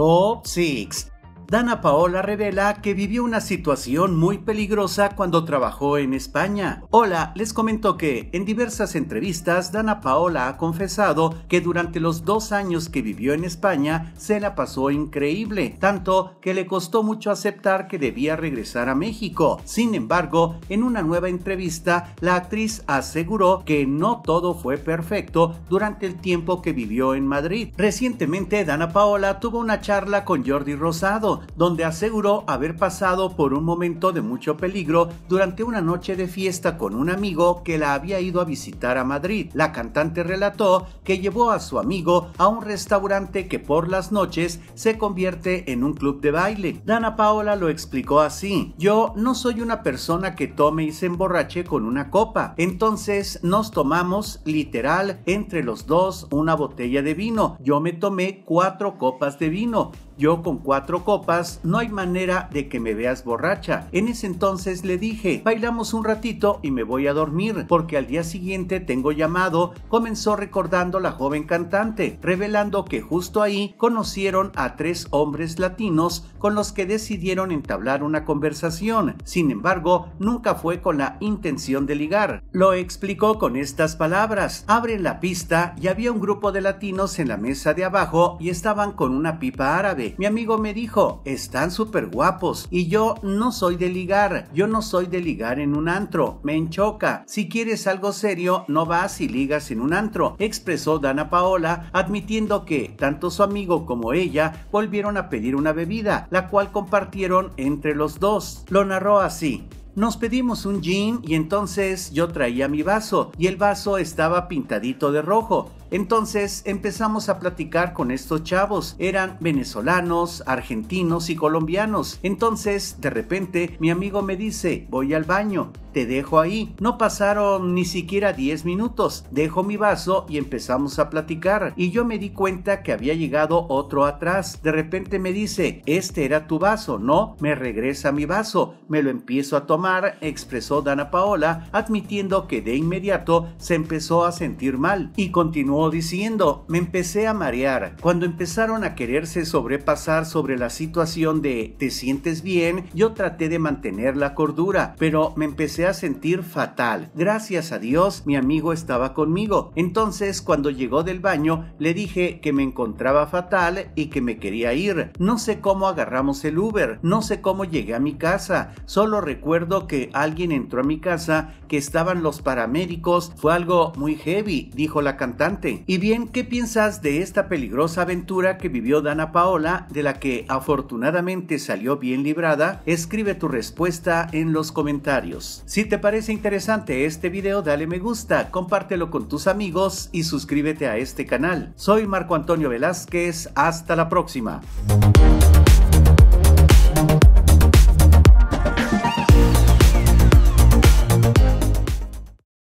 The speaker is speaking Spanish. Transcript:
Top 6 Dana Paola revela que vivió una situación muy peligrosa cuando trabajó en España. Hola, les comento que en diversas entrevistas Dana Paola ha confesado que durante los dos años que vivió en España se la pasó increíble, tanto que le costó mucho aceptar que debía regresar a México. Sin embargo, en una nueva entrevista, la actriz aseguró que no todo fue perfecto durante el tiempo que vivió en Madrid. Recientemente, Dana Paola tuvo una charla con Jordi Rosado, donde aseguró haber pasado por un momento de mucho peligro durante una noche de fiesta con un amigo que la había ido a visitar a Madrid. La cantante relató que llevó a su amigo a un restaurante que por las noches se convierte en un club de baile. Dana Paola lo explicó así, yo no soy una persona que tome y se emborrache con una copa, entonces nos tomamos literal entre los dos una botella de vino, yo me tomé cuatro copas de vino, yo con cuatro copas no hay manera de que me veas borracha. En ese entonces le dije, bailamos un ratito y me voy a dormir, porque al día siguiente tengo llamado, comenzó recordando la joven cantante, revelando que justo ahí conocieron a tres hombres latinos con los que decidieron entablar una conversación. Sin embargo, nunca fue con la intención de ligar. Lo explicó con estas palabras, abre la pista y había un grupo de latinos en la mesa de abajo y estaban con una pipa árabe. Mi amigo me dijo, están súper guapos y yo no soy de ligar. Yo no soy de ligar en un antro. Me enchoca. Si quieres algo serio, no vas y ligas en un antro, expresó Dana Paola, admitiendo que tanto su amigo como ella volvieron a pedir una bebida, la cual compartieron entre los dos. Lo narró así. Nos pedimos un gin y entonces yo traía mi vaso y el vaso estaba pintadito de rojo. Entonces empezamos a platicar con estos chavos. Eran venezolanos, argentinos y colombianos. Entonces, de repente, mi amigo me dice, voy al baño, te dejo ahí. No pasaron ni siquiera 10 minutos. Dejo mi vaso y empezamos a platicar. Y yo me di cuenta que había llegado otro atrás. De repente me dice, este era tu vaso, ¿no? Me regresa mi vaso. Me lo empiezo a tomar, expresó Dana Paola, admitiendo que de inmediato se empezó a sentir mal y continuó diciendo, me empecé a marear. Cuando empezaron a quererse sobrepasar sobre la situación de ¿te sientes bien? Yo traté de mantener la cordura, pero me empecé a sentir fatal. Gracias a Dios, mi amigo estaba conmigo. Entonces, cuando llegó del baño, le dije que me encontraba fatal y que me quería ir. No sé cómo agarramos el Uber, no sé cómo llegué a mi casa. Solo recuerdo que alguien entró a mi casa, que estaban los paramédicos. Fue algo muy heavy, dijo la cantante. Y bien, ¿qué piensas de esta peligrosa aventura que vivió Dana Paola, de la que afortunadamente salió bien librada? Escribe tu respuesta en los comentarios. Si te parece interesante este video, dale me gusta, compártelo con tus amigos y suscríbete a este canal. Soy Marco Antonio Velázquez, hasta la próxima.